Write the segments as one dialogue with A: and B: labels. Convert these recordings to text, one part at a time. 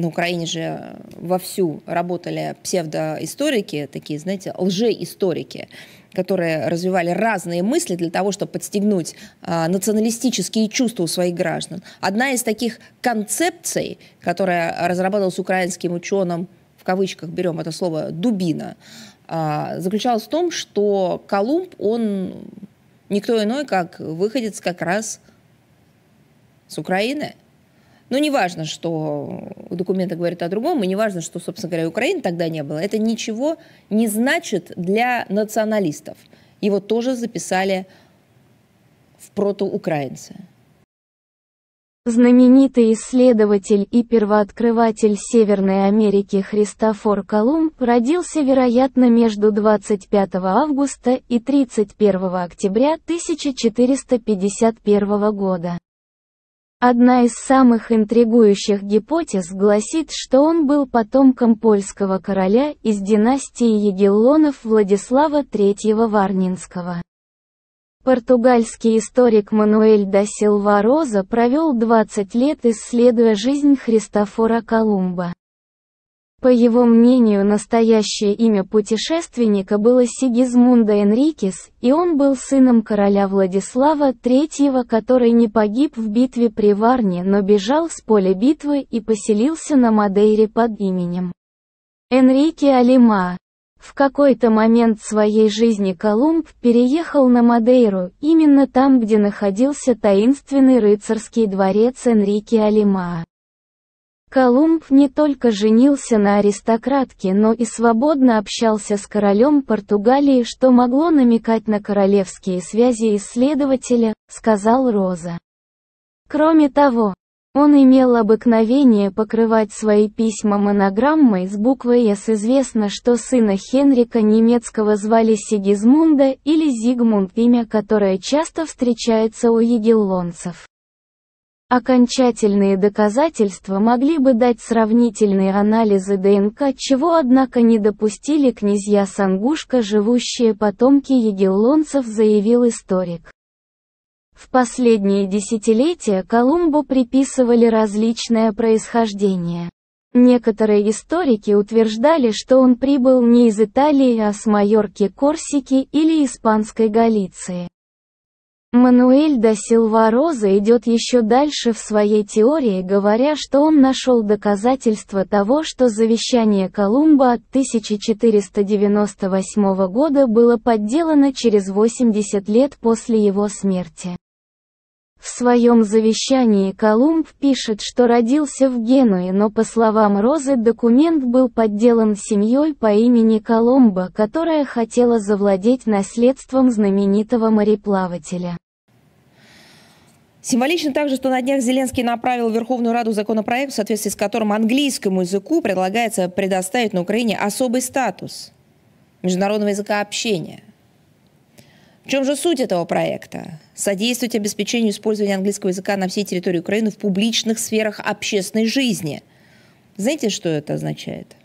A: на Украине же вовсю работали псевдоисторики, такие, знаете, лжеисторики, которые развивали разные мысли для того, чтобы подстегнуть э, националистические чувства у своих граждан. Одна из таких концепций, которая разрабатывалась украинским ученым, в кавычках берем это слово, «дубина», э, заключалась в том, что Колумб, он никто иной, как выходец как раз с Украины – но ну, не важно, что документы говорят о другом, и не важно, что, собственно говоря, Украины тогда не было. Это ничего не значит для националистов. Его тоже записали в
B: протоукраинцы. Знаменитый исследователь и первооткрыватель Северной Америки Христофор Колумб родился, вероятно, между 25 августа и 31 октября 1451 года. Одна из самых интригующих гипотез гласит, что он был потомком польского короля из династии Егеллонов Владислава III Варнинского. Португальский историк Мануэль да Силва Роза провел 20 лет исследуя жизнь Христофора Колумба. По его мнению, настоящее имя путешественника было Сигизмунда Энрикес, и он был сыном короля Владислава III, который не погиб в битве при Варне, но бежал с поля битвы и поселился на Мадейре под именем Энрике Алима. В какой-то момент своей жизни Колумб переехал на Мадейру, именно там, где находился таинственный рыцарский дворец Энрике Алимаа. Колумб не только женился на аристократке, но и свободно общался с королем Португалии, что могло намекать на королевские связи исследователя, сказал Роза. Кроме того, он имел обыкновение покрывать свои письма монограммой с буквой «С». Известно, что сына Хенрика немецкого звали Сигизмунда или Зигмунд, имя которое часто встречается у егеллонцев. Окончательные доказательства могли бы дать сравнительные анализы ДНК, чего однако не допустили князья Сангушка, живущие потомки егеллонцев, заявил историк. В последние десятилетия Колумбу приписывали различное происхождение. Некоторые историки утверждали, что он прибыл не из Италии, а с Майорки Корсики или Испанской Галиции. Мануэль да Силва Роза идет еще дальше в своей теории, говоря, что он нашел доказательства того, что завещание Колумба от 1498 года было подделано через 80 лет после его смерти. В своем завещании Колумб пишет, что родился в Генуе, но по словам Розы документ был подделан семьей по имени Колумба, которая хотела завладеть наследством знаменитого мореплавателя.
A: Символично также, что на днях Зеленский направил в Верховную Раду законопроект, в соответствии с которым английскому языку предлагается предоставить на Украине особый статус международного языка общения – в чем же суть этого проекта? Содействовать обеспечению использования английского языка на всей территории Украины в публичных сферах общественной жизни. Знаете, что это означает?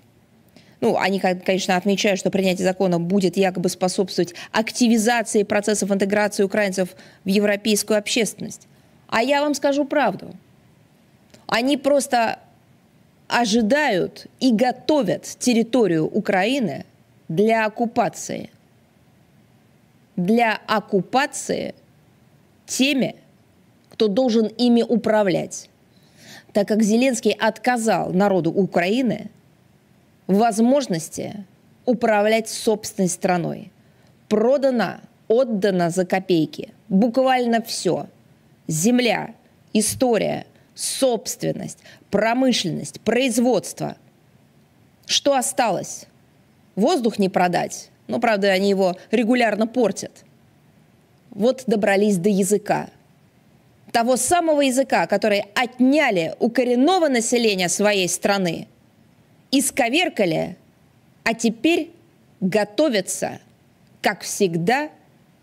A: Ну, они, конечно, отмечают, что принятие закона будет якобы способствовать активизации процессов интеграции украинцев в европейскую общественность. А я вам скажу правду. Они просто ожидают и готовят территорию Украины для оккупации – для оккупации теми, кто должен ими управлять, так как Зеленский отказал народу Украины в возможности управлять собственной страной. Продано, отдано за копейки. Буквально все. Земля, история, собственность, промышленность, производство. Что осталось? Воздух не продать, но, правда, они его регулярно портят. Вот добрались до языка. Того самого языка, который отняли у коренного населения своей страны, исковеркали, а теперь готовятся, как всегда,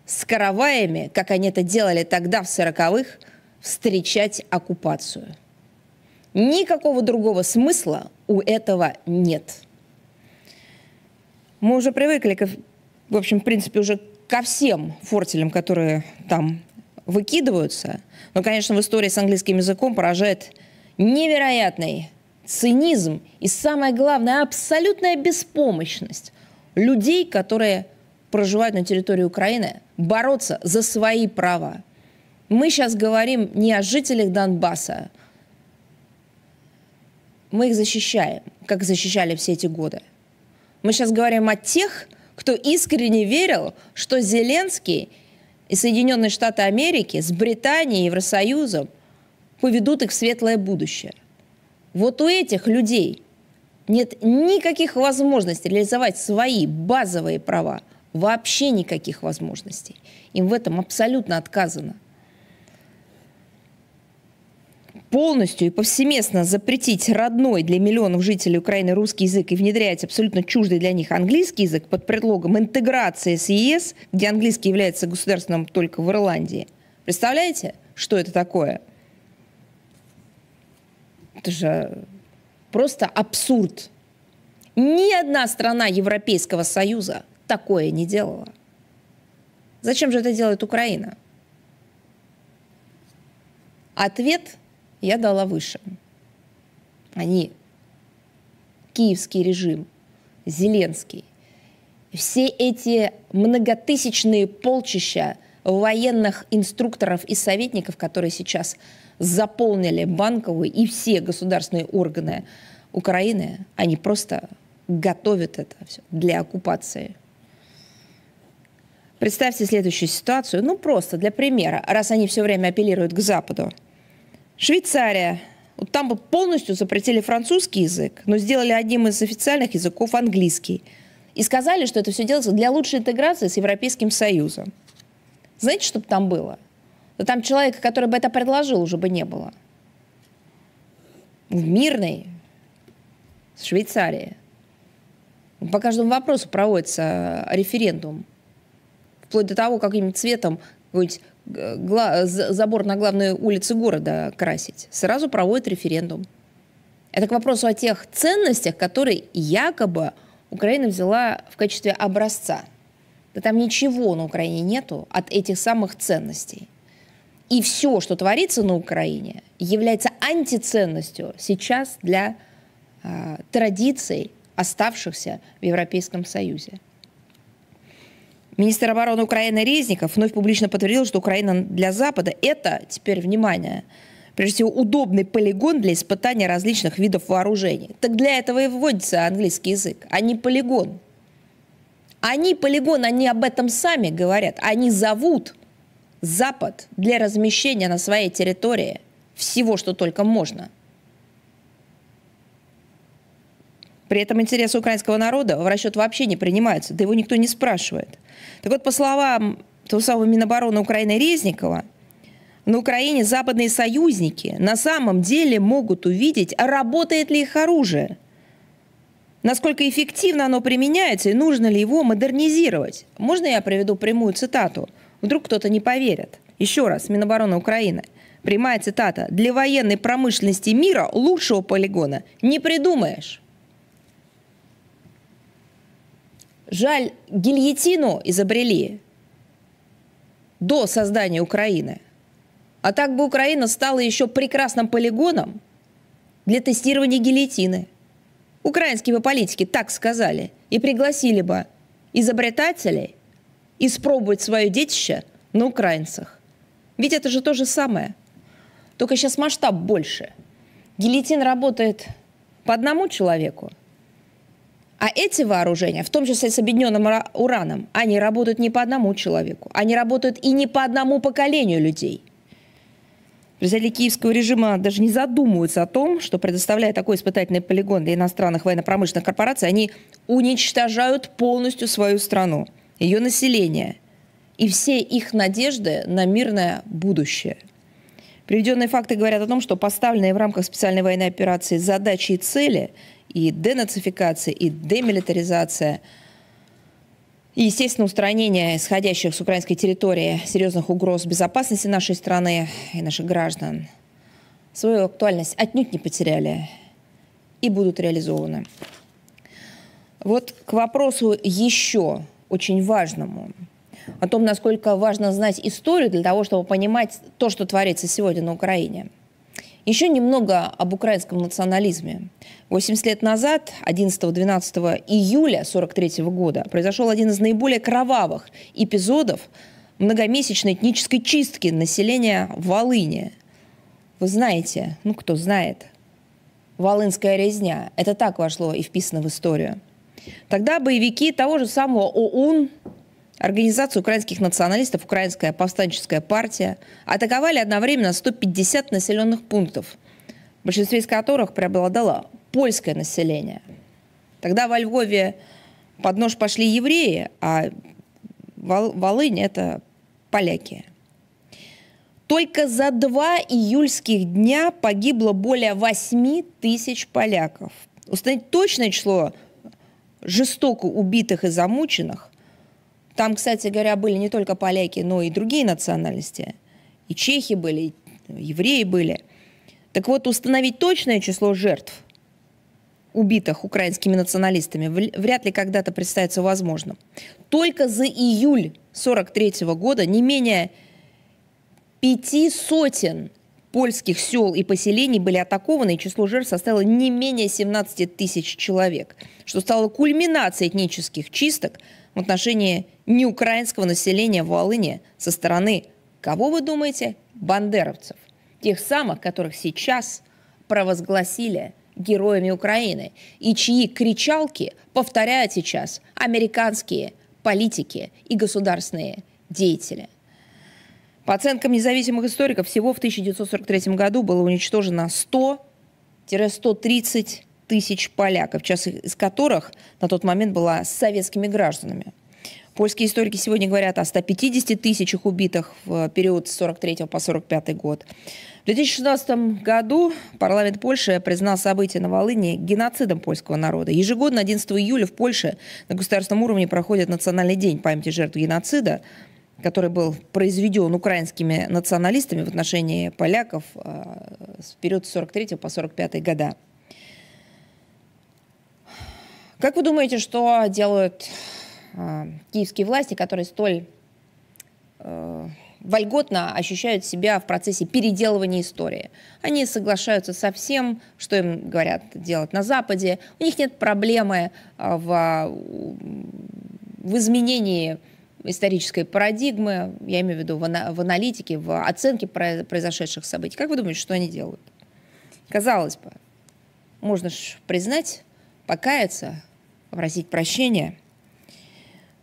A: с караваями, как они это делали тогда в сороковых, встречать оккупацию. Никакого другого смысла у этого нет. Мы уже привыкли, к, в общем, в принципе, уже ко всем фортелям, которые там выкидываются. Но, конечно, в истории с английским языком поражает невероятный цинизм и, самое главное, абсолютная беспомощность людей, которые проживают на территории Украины, бороться за свои права. Мы сейчас говорим не о жителях Донбасса. Мы их защищаем, как защищали все эти годы. Мы сейчас говорим о тех, кто искренне верил, что Зеленский и Соединенные Штаты Америки с Британией и Евросоюзом поведут их в светлое будущее. Вот у этих людей нет никаких возможностей реализовать свои базовые права, вообще никаких возможностей. Им в этом абсолютно отказано. полностью и повсеместно запретить родной для миллионов жителей Украины русский язык и внедрять абсолютно чуждый для них английский язык под предлогом интеграции с ЕС, где английский является государственным только в Ирландии. Представляете, что это такое? Это же просто абсурд. Ни одна страна Европейского Союза такое не делала. Зачем же это делает Украина? Ответ – я дала выше. Они, киевский режим, Зеленский, все эти многотысячные полчища военных инструкторов и советников, которые сейчас заполнили банковые и все государственные органы Украины, они просто готовят это все для оккупации. Представьте следующую ситуацию, ну просто для примера, раз они все время апеллируют к Западу. Швейцария. Вот там бы полностью запретили французский язык, но сделали одним из официальных языков английский. И сказали, что это все делается для лучшей интеграции с Европейским Союзом. Знаете, что бы там было? Да там человека, который бы это предложил, уже бы не было. В мирной Швейцарии. По каждому вопросу проводится а, референдум. Вплоть до того, каким цветом какой-нибудь забор на главной улице города красить, сразу проводят референдум. Это к вопросу о тех ценностях, которые якобы Украина взяла в качестве образца. Да там ничего на Украине нету от этих самых ценностей. И все, что творится на Украине, является антиценностью сейчас для э, традиций, оставшихся в Европейском Союзе. Министр обороны Украины Резников вновь публично подтвердил, что Украина для Запада – это, теперь внимание, прежде всего, удобный полигон для испытания различных видов вооружений. Так для этого и вводится английский язык, а не полигон. Они полигон, они об этом сами говорят. Они зовут Запад для размещения на своей территории всего, что только можно – При этом интересы украинского народа в расчет вообще не принимаются, да его никто не спрашивает. Так вот, по словам того самого Минобороны Украины Резникова, на Украине западные союзники на самом деле могут увидеть, работает ли их оружие, насколько эффективно оно применяется и нужно ли его модернизировать. Можно я приведу прямую цитату? Вдруг кто-то не поверит. Еще раз, Минобороны Украины. Прямая цитата. «Для военной промышленности мира лучшего полигона не придумаешь». Жаль, гильотину изобрели до создания Украины. А так бы Украина стала еще прекрасным полигоном для тестирования гильотины. Украинские бы политики так сказали и пригласили бы изобретателей испробовать свое детище на украинцах. Ведь это же то же самое. Только сейчас масштаб больше. Гильотин работает по одному человеку – а эти вооружения, в том числе с объединенным ураном, они работают не по одному человеку, они работают и не по одному поколению людей. Представители киевского режима даже не задумываются о том, что, предоставляя такой испытательный полигон для иностранных военно-промышленных корпораций, они уничтожают полностью свою страну, ее население и все их надежды на мирное будущее. Приведенные факты говорят о том, что поставленные в рамках специальной военной операции задачи и цели – и денацификация, и демилитаризация, и, естественно, устранение исходящих с украинской территории серьезных угроз безопасности нашей страны и наших граждан свою актуальность отнюдь не потеряли и будут реализованы. Вот к вопросу еще очень важному о том, насколько важно знать историю для того, чтобы понимать то, что творится сегодня на Украине – еще немного об украинском национализме. 80 лет назад, 11-12 июля 1943 года, произошел один из наиболее кровавых эпизодов многомесячной этнической чистки населения Волыни. Вы знаете, ну кто знает, Волынская резня. Это так вошло и вписано в историю. Тогда боевики того же самого ОУН Организацию украинских националистов «Украинская повстанческая партия» атаковали одновременно 150 населенных пунктов, в большинстве из которых преобладало польское население. Тогда во Львове под нож пошли евреи, а Волынь – это поляки. Только за два июльских дня погибло более 8 тысяч поляков. Установить точное число жестоко убитых и замученных там, кстати говоря, были не только поляки, но и другие национальности. И чехи были, и евреи были. Так вот, установить точное число жертв, убитых украинскими националистами, вряд ли когда-то представится возможным. Только за июль 43 года не менее пяти сотен польских сел и поселений были атакованы, и число жертв составило не менее 17 тысяч человек, что стало кульминацией этнических чисток в отношении неукраинского населения в Волыне со стороны, кого вы думаете, бандеровцев. Тех самых, которых сейчас провозгласили героями Украины и чьи кричалки повторяют сейчас американские политики и государственные деятели. По оценкам независимых историков, всего в 1943 году было уничтожено 100-130 тысяч поляков, часть из которых на тот момент была советскими гражданами. Польские историки сегодня говорят о 150 тысячах убитых в период с 43 по 45 год. В 2016 году парламент Польши признал события на Волыне геноцидом польского народа. Ежегодно 11 июля в Польше на государственном уровне проходит Национальный день памяти жертв геноцида который был произведен украинскими националистами в отношении поляков в э, период с 43 по 45 года. Как вы думаете, что делают Э, киевские власти, которые столь э, вольготно ощущают себя в процессе переделывания истории. Они соглашаются со всем, что им говорят делать на Западе. У них нет проблемы э, в, в изменении исторической парадигмы, я имею в виду в, в аналитике, в оценке произошедших событий. Как вы думаете, что они делают? Казалось бы, можно же признать, покаяться, попросить прощения –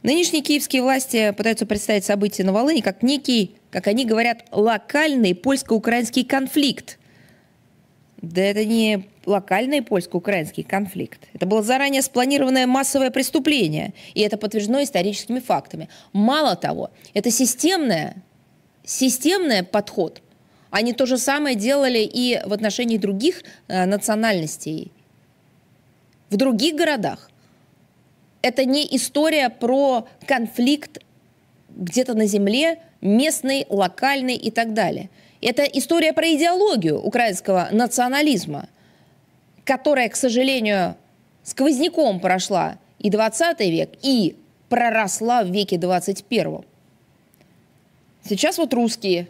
A: Нынешние киевские власти пытаются представить события на Волыне как некий, как они говорят, локальный польско-украинский конфликт. Да это не локальный польско-украинский конфликт. Это было заранее спланированное массовое преступление, и это подтверждено историческими фактами. Мало того, это системное, системный подход. Они то же самое делали и в отношении других э, национальностей в других городах это не история про конфликт где-то на земле, местный, локальный и так далее. Это история про идеологию украинского национализма, которая, к сожалению, сквозняком прошла и 20 век, и проросла в веке 21. Сейчас вот русские,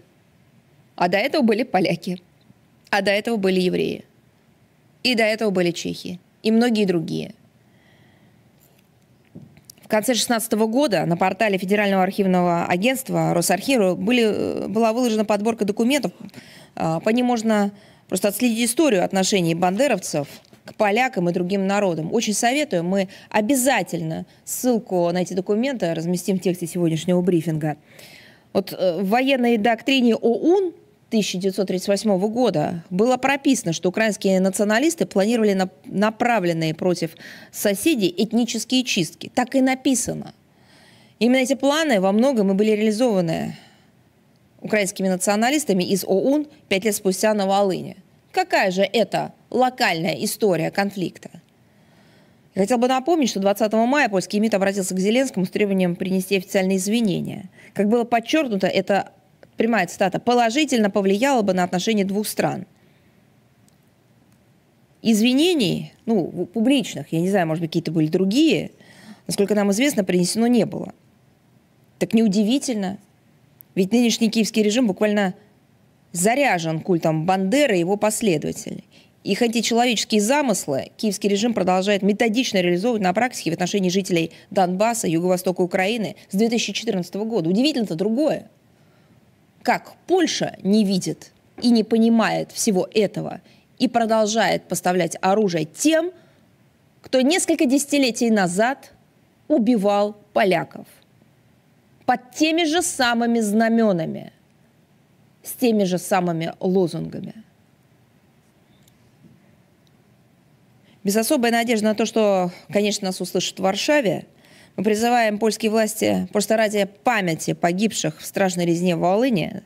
A: а до этого были поляки, а до этого были евреи, и до этого были чехи, и многие другие – конце 2016 года на портале Федерального архивного агентства Росархива были, э, была выложена подборка документов. А, по ним можно просто отследить историю отношений бандеровцев к полякам и другим народам. Очень советую. Мы обязательно ссылку на эти документы разместим в тексте сегодняшнего брифинга. Вот э, в военной доктрине ОУН 1938 года было прописано, что украинские националисты планировали на, направленные против соседей этнические чистки. Так и написано. Именно эти планы во многом и были реализованы украинскими националистами из ОУН пять лет спустя на Волыне. Какая же это локальная история конфликта? Я хотел бы напомнить, что 20 мая польский МИД обратился к Зеленскому с требованием принести официальные извинения. Как было подчеркнуто, это прямая цитата, положительно повлияло бы на отношения двух стран. Извинений, ну, публичных, я не знаю, может быть, какие-то были другие, насколько нам известно, принесено не было. Так неудивительно, ведь нынешний киевский режим буквально заряжен культом Бандеры и его последователей. Их античеловеческие замыслы киевский режим продолжает методично реализовывать на практике в отношении жителей Донбасса, юго-востока Украины с 2014 года. Удивительно-то другое – как Польша не видит и не понимает всего этого и продолжает поставлять оружие тем, кто несколько десятилетий назад убивал поляков под теми же самыми знаменами, с теми же самыми лозунгами. Без особой надежды на то, что, конечно, нас услышат в Варшаве, мы призываем польские власти просто ради памяти погибших в страшной резне в Волыне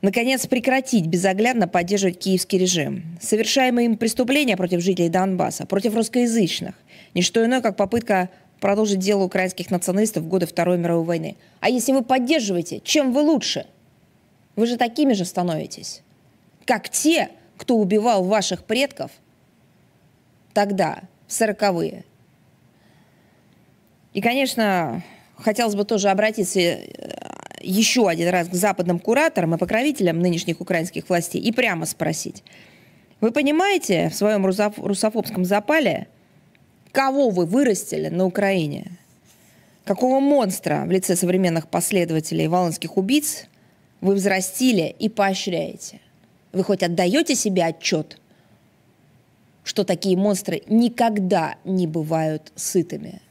A: наконец прекратить безоглядно поддерживать киевский режим. Совершаемые им преступления против жителей Донбасса, против русскоязычных, не что иное, как попытка продолжить дело украинских националистов в годы Второй мировой войны. А если вы поддерживаете, чем вы лучше? Вы же такими же становитесь, как те, кто убивал ваших предков тогда, в 40 и, конечно, хотелось бы тоже обратиться э, еще один раз к западным кураторам и покровителям нынешних украинских властей и прямо спросить. Вы понимаете в своем русофобском запале, кого вы вырастили на Украине? Какого монстра в лице современных последователей волынских убийц вы взрастили и поощряете? Вы хоть отдаете себе отчет, что такие монстры никогда не бывают сытыми?